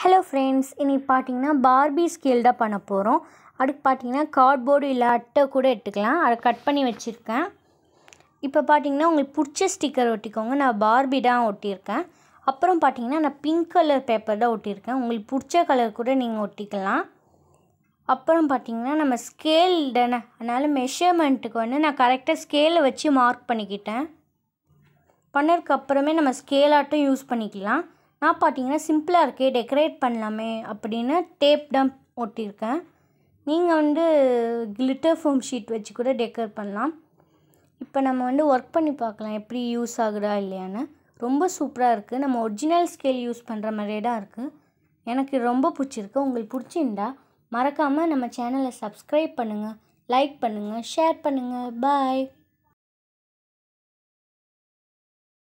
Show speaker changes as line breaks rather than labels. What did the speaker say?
hello friends இன்றைக்கி பார்த்தீங்கன்னா Barbie scale தான் பண்ண போகிறோம் அதுக்கு பார்த்தீங்கன்னா கார்ட்போர்டு இல்லை அட்டை கூட எடுத்துக்கலாம் அதை கட் பண்ணி வச்சுருக்கேன் இப்போ பார்த்தீங்கன்னா உங்களுக்கு பிடிச்ச ஸ்டிக்கர் ஒட்டிக்கோங்க நான் பார்பி தான் ஒட்டியிருக்கேன் அப்புறம் பார்த்தீங்கன்னா நான் பிங்க் கலர் பேப்பர் தான் ஒட்டியிருக்கேன் உங்களுக்கு பிடிச்ச கலர் கூட நீங்கள் ஒட்டிக்கலாம் அப்புறம் பார்த்தீங்கன்னா நம்ம ஸ்கேல் தானே அதனால் மெஷர்மெண்ட்டுக்கு வந்து நான் கரெக்டாக ஸ்கேலை வச்சு மார்க் பண்ணிக்கிட்டேன் பண்ணதுக்கப்புறமே நம்ம ஸ்கேலாட்டும் யூஸ் பண்ணிக்கலாம் நான் பார்த்தீங்கன்னா சிம்பிளாக இருக்கே டெக்கரேட் பண்ணலாமே அப்படின்னு டேப் தான் ஒட்டியிருக்கேன் நீங்கள் வந்து கிளிட்டர் ஃபோம் ஷீட் வச்சு கூட டெக்கர் பண்ணலாம் இப்போ நம்ம வந்து ஒர்க் பண்ணி பார்க்கலாம் எப்படி யூஸ் ஆகுதா இல்லையான்னு ரொம்ப சூப்பராக இருக்குது நம்ம ஒரிஜினல் ஸ்கேல் யூஸ் பண்ணுற மாதிரியே தான் இருக்குது எனக்கு ரொம்ப பிடிச்சிருக்கு உங்களுக்கு பிடிச்சிருந்தா மறக்காமல் நம்ம சேனலை சப்ஸ்கிரைப் பண்ணுங்கள் லைக் பண்ணுங்கள் ஷேர் பண்ணுங்கள் பாய்